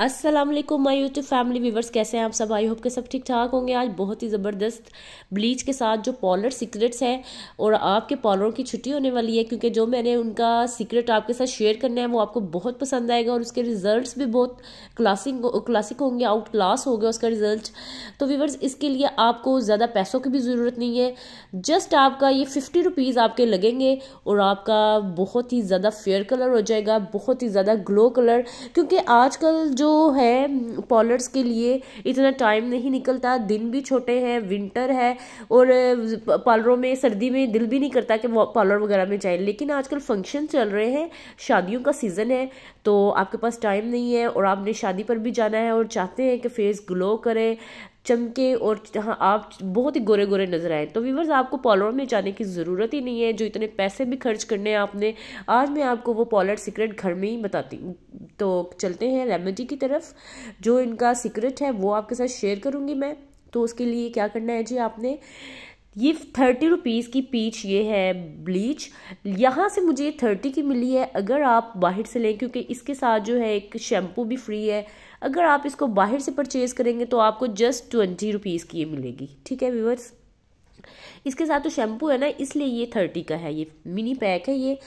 अस्सलाम वालेकुम my YouTube family viewers कैसे हैं आप सब आई होप के सब ठीक ठाक होंगे आज बहुत ही ज़बरदस्त ब्लीच के साथ जो पॉलर सीक्रेट्स हैं और आपके पॉलरों की छुट्टी होने वाली है क्योंकि जो मैंने उनका सीक्रेट आपके साथ शेयर करना है वो आपको बहुत पसंद आएगा और उसके रिजल्ट भी बहुत क्लासिक क्लासिक होंगे आउट क्लास गया उसका रिजल्ट तो व्यूवर्स इसके लिए आपको ज़्यादा पैसों की भी ज़रूरत नहीं है जस्ट आपका ये फिफ्टी रुपीज़ आपके लगेंगे और आपका बहुत ही ज़्यादा फेयर कलर हो जाएगा बहुत ही ज़्यादा ग्लो कलर क्योंकि आजकल जो है पॉलर्स के लिए इतना टाइम नहीं निकलता दिन भी छोटे हैं विंटर है और पार्लरों में सर्दी में दिल भी नहीं करता कि पार्लर वगैरह में जाए लेकिन आजकल फंक्शन चल रहे हैं शादियों का सीज़न है तो आपके पास टाइम नहीं है और आपने शादी पर भी जाना है और चाहते हैं कि फेस ग्लो करे चमके और जहाँ आप बहुत ही गोरे गोरे नज़र आए तो व्यूवर्स आपको पॉलर में जाने की ज़रूरत ही नहीं है जो इतने पैसे भी खर्च करने हैं आपने आज मैं आपको वो पॉलर सीक्रेट घर में ही बताती तो चलते हैं रेमेडी की तरफ जो इनका सीक्रेट है वो आपके साथ शेयर करूँगी मैं तो उसके लिए क्या करना है जी आपने ये थर्टी रुपीज़ की पीच ये है ब्लीच यहाँ से मुझे थर्टी की मिली है अगर आप बाहर से लें क्योंकि इसके साथ जो है एक शैम्पू भी फ्री है अगर आप इसको बाहर से परचेज़ करेंगे तो आपको जस्ट ट्वेंटी रुपीज़ की ये मिलेगी ठीक है व्यूवर्स इसके साथ तो शैम्पू है ना इसलिए ये थर्टी का है ये मिनी पैक है ये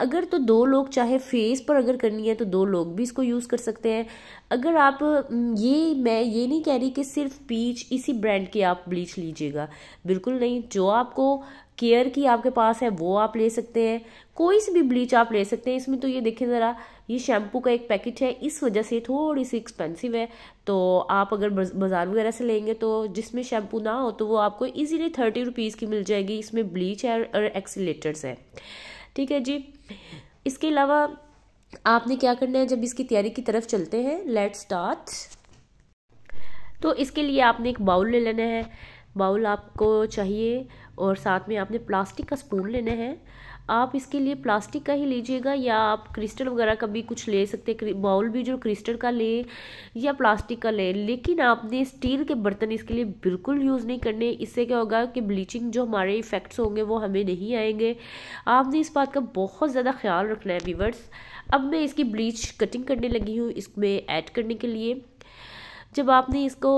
अगर तो दो लोग चाहे फेस पर अगर करनी है तो दो लोग भी इसको यूज़ कर सकते हैं अगर आप ये मैं ये नहीं कह रही कि सिर्फ पीच इसी ब्रांड की आप ब्लीच लीजिएगा बिल्कुल नहीं जो आपको केयर की आपके पास है वो आप ले सकते हैं कोई सी भी ब्लीच आप ले सकते हैं इसमें तो ये देखें ज़रा ये शैम्पू का एक पैकेट है इस वजह से थोड़ी सी एक्सपेंसिव है तो आप अगर बाज़ार वगैरह से लेंगे तो जिसमें शैम्पू ना हो तो वो आपको इजीली थर्टी रुपीज़ की मिल जाएगी इसमें ब्लीच है और एक्सीटर्स है ठीक है जी इसके अलावा आपने क्या करना है जब इसकी तैयारी की तरफ चलते हैं लेट स्टार्ट तो इसके लिए आपने एक बाउल ले लेना है बाउल आपको चाहिए और साथ में आपने प्लास्टिक का स्पून लेना है आप इसके लिए प्लास्टिक का ही लीजिएगा या आप क्रिस्टल वगैरह का भी कुछ ले सकते हैं बाउल भी जो क्रिस्टल का ले या प्लास्टिक का ले लेकिन आपने स्टील के बर्तन इसके लिए बिल्कुल यूज़ नहीं करने इससे क्या होगा कि ब्लीचिंग जो हमारे इफ़ेक्ट्स होंगे वो हमें नहीं आएंगे आपने इस बात का बहुत ज़्यादा ख्याल रखना है व्यूवर्स अब मैं इसकी ब्लीच कटिंग करने लगी हूँ इसमें ऐड करने के लिए जब आपने इसको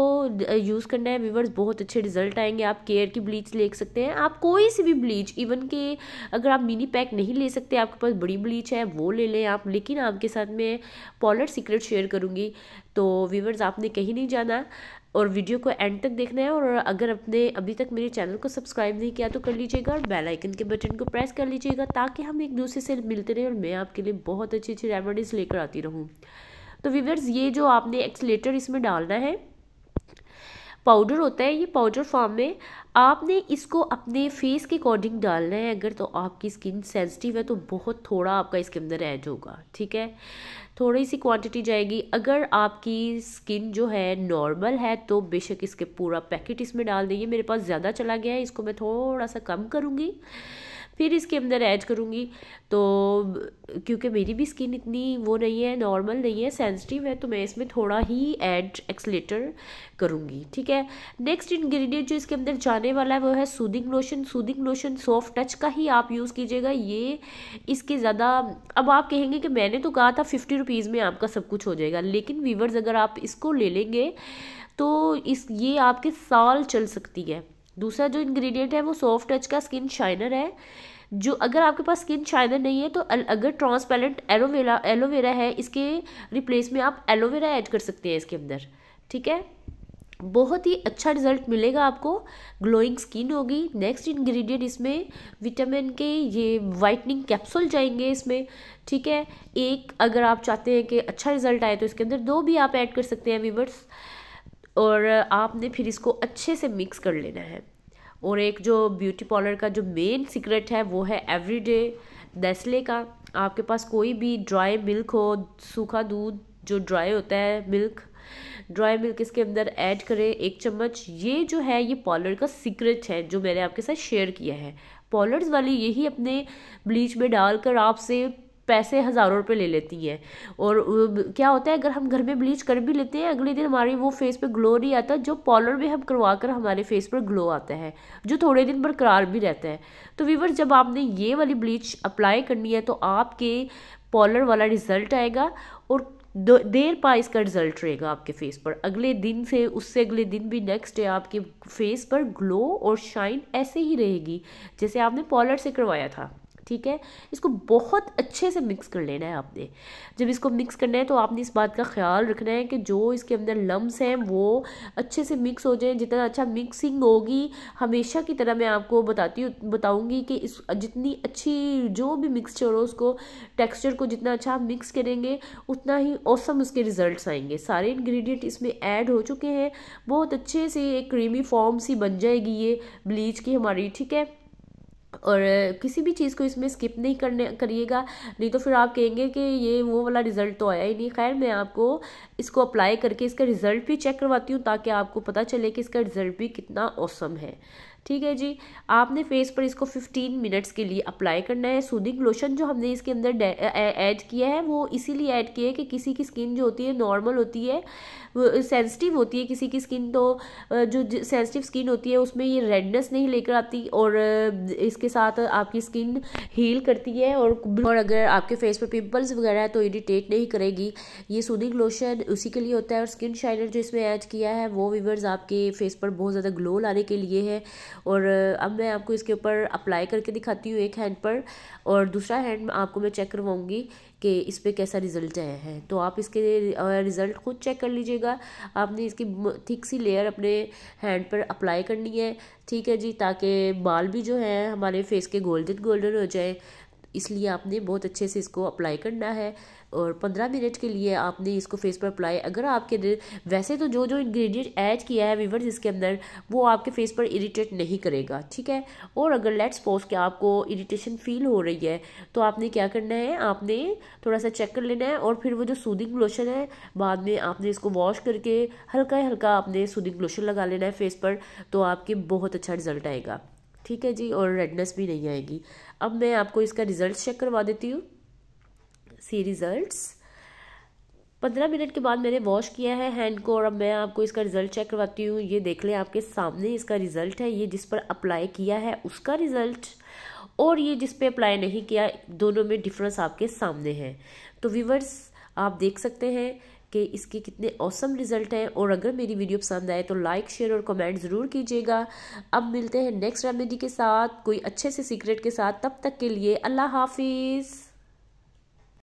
यूज़ करना है व्यूवर्स बहुत अच्छे रिजल्ट आएंगे आप केयर की ब्लीच ले सकते हैं आप कोई सी भी ब्लीच इवन के अगर आप मिनी पैक नहीं ले सकते आपके पास बड़ी ब्लीच है वो ले लें आप लेकिन आपके साथ मैं पॉलर सीक्रेट शेयर करूँगी तो व्यूवर्स आपने कहीं नहीं जाना और वीडियो को एंड तक देखना है और अगर आपने अभी तक मेरे चैनल को सब्सक्राइब नहीं किया तो कर लीजिएगा और बेल आइकन के बटन को प्रेस कर लीजिएगा ताकि हम एक दूसरे से मिलते रहें और मैं आपके लिए बहुत अच्छी अच्छी रेमेडीज़ लेकर आती रहूँ तो वीवर्स ये जो आपने एक्सलेटर इसमें डालना है पाउडर होता है ये पाउडर फॉर्म में आपने इसको अपने फेस के अकॉर्डिंग डालना है अगर तो आपकी स्किन सेंसिटिव है तो बहुत थोड़ा आपका इसके अंदर ऐड होगा ठीक है थोड़ी सी क्वांटिटी जाएगी अगर आपकी स्किन जो है नॉर्मल है तो बेशक इसके पूरा पैकेट इसमें डाल देंगे मेरे पास ज़्यादा चला गया है इसको मैं थोड़ा सा कम करूँगी फिर इसके अंदर ऐड करूँगी तो क्योंकि मेरी भी स्किन इतनी वो नहीं है नॉर्मल नहीं है सेंसिटिव है तो मैं इसमें थोड़ा ही ऐड एक्सलेटर करूँगी ठीक है नेक्स्ट इंग्रेडिएंट जो इसके अंदर जाने वाला है वो है soothing lotion soothing lotion soft touch का ही आप यूज़ कीजिएगा ये इसके ज़्यादा अब आप कहेंगे कि मैंने तो कहा था फिफ्टी रुपीज़ में आपका सब कुछ हो जाएगा लेकिन वीवर्स अगर आप इसको ले लेंगे तो इस ये आपके साल चल सकती है दूसरा जो इंग्रेडिएंट है वो सॉफ्ट टच का स्किन शाइनर है जो अगर आपके पास स्किन शाइनर नहीं है तो अगर ट्रांसपेरेंट एलोवेरा एलोवेरा है इसके रिप्लेस में आप एलोवेरा ऐड कर सकते हैं इसके अंदर ठीक है बहुत ही अच्छा रिजल्ट मिलेगा आपको ग्लोइंग स्किन होगी नेक्स्ट इंग्रेडिएंट इसमें विटामिन के ये वाइटनिंग कैप्सूल जाएंगे इसमें ठीक है एक अगर आप चाहते हैं कि अच्छा रिजल्ट आए तो इसके अंदर दो भी आप ऐड कर सकते हैं वीवर्स और आपने फिर इसको अच्छे से मिक्स कर लेना है और एक जो ब्यूटी पार्लर का जो मेन सीक्रेट है वो है एवरीडे नेस्ले का आपके पास कोई भी ड्राई मिल्क हो सूखा दूध जो ड्राई होता है मिल्क ड्राई मिल्क इसके अंदर ऐड करें एक चम्मच ये जो है ये पॉलर का सीक्रेट है जो मैंने आपके साथ शेयर किया है पॉलर्स वाली यही अपने ब्लीच में डालकर आपसे पैसे हज़ारों रुपये ले लेती है और क्या होता है अगर हम घर में ब्लीच कर भी लेते हैं अगले दिन हमारी वो फेस पर ग्लो नहीं आता जो पॉलर में हम करवा कर हमारे फेस पर ग्लो आता है जो थोड़े दिन बरकरार भी रहता है तो वीवर जब आपने ये वाली ब्लीच अप्लाई करनी है तो आपके पॉलर वाला रिज़ल्ट आएगा और दो देर पा इसका रिजल्ट रहेगा आपके फेस पर अगले दिन से उससे अगले दिन भी नेक्स्ट डे आपके फेस पर ग्लो और शाइन ऐसे ही रहेगी जैसे आपने पॉलर से करवाया था ठीक है इसको बहुत अच्छे से मिक्स कर लेना है आपने जब इसको मिक्स करना है तो आपने इस बात का ख्याल रखना है कि जो इसके अंदर लम्स हैं वो अच्छे से मिक्स हो जाए जितना अच्छा मिक्सिंग होगी हमेशा की तरह मैं आपको बताती हूँ बताऊँगी कि इस जितनी अच्छी जो भी मिक्सचर हो उसको टेक्स्चर को जितना अच्छा आप मिक्स करेंगे उतना ही औसम उसके रिज़ल्ट आएंगे सारे इन्ग्रीडियंट इसमें ऐड हो चुके हैं बहुत अच्छे से एक क्रीमी फॉर्म सी बन जाएगी ये ब्लीच की हमारी ठीक है और किसी भी चीज़ को इसमें स्किप नहीं करने करिएगा नहीं तो फिर आप कहेंगे कि ये वो वाला रिज़ल्ट तो आया ही नहीं खैर मैं आपको इसको अप्लाई करके इसका रिज़ल्ट भी चेक करवाती हूँ ताकि आपको पता चले कि इसका रिज़ल्ट भी कितना औसम है ठीक है जी आपने फेस पर इसको फिफ्टीन मिनट्स के लिए अप्लाई करना है सूदिंग लोशन जो हमने इसके अंदर ऐड किया है वो इसीलिए ऐड किया है कि किसी की स्किन जो होती है नॉर्मल होती है सेंसिटिव होती है किसी की स्किन तो जो सेंसिटिव स्किन होती है उसमें ये रेडनेस नहीं लेकर आती और इसके साथ आपकी स्किन हील करती है और और अगर आपके फेस पर पिम्पल्स वगैरह है तो इरीटेट नहीं करेगी ये सूदिंग लोशन उसी के लिए होता है और स्किन शाइनर जो इसमें ऐड किया है वो वीवर्स आपके फेस पर बहुत ज़्यादा ग्लो लाने के लिए है और अब मैं आपको इसके ऊपर अप्लाई करके दिखाती हूँ एक हैंड पर और दूसरा हैंड आपको मैं चेक करवाऊँगी कि इस पर कैसा रिज़ल्ट आया है तो आप इसके रिज़ल्ट खुद चेक कर लीजिएगा आपने इसकी थिक सी लेयर अपने हैंड पर अप्लाई करनी है ठीक है जी ताकि बाल भी जो है हमारे फेस के गोल्डन गोल्डन हो जाए इसलिए आपने बहुत अच्छे से इसको अप्लाई करना है और पंद्रह मिनट के लिए आपने इसको फेस पर अप्लाई अगर आपके वैसे तो जो जो इंग्रेडिएंट ऐड किया है विवर्स इसके अंदर वो आपके फेस पर इरिटेट नहीं करेगा ठीक है और अगर लेट्स पोज के आपको इरीटेशन फील हो रही है तो आपने क्या करना है आपने थोड़ा सा चेक कर लेना है और फिर वो जो सूदिंग लोशन है बाद में आपने इसको वॉश करके हल्का हल्का आपने सूदिंग लोशन लगा लेना है फेस पर तो आपके बहुत अच्छा रिजल्ट आएगा ठीक है जी और रेडनेस भी नहीं आएगी अब मैं आपको इसका रिज़ल्ट चेक करवा देती हूँ सी रिज़ल्ट्स पंद्रह मिनट के बाद मैंने वॉश किया है हैंड को और अब मैं आपको इसका रिज़ल्ट चेक करवाती हूँ ये देख लें आपके सामने इसका रिज़ल्ट है ये जिस पर अप्लाई किया है उसका रिज़ल्ट और ये जिस पर अप्लाई नहीं किया दोनों में डिफरेंस आपके सामने है तो व्यूवर्स आप देख सकते हैं कि इसके कितने औसम रिज़ल्ट हैं और अगर मेरी वीडियो पसंद आए तो लाइक शेयर और कमेंट ज़रूर कीजिएगा अब मिलते हैं नेक्स्ट रेमेडी के साथ कोई अच्छे से सीक्रेट के साथ तब तक के लिए अल्लाह हाफिज़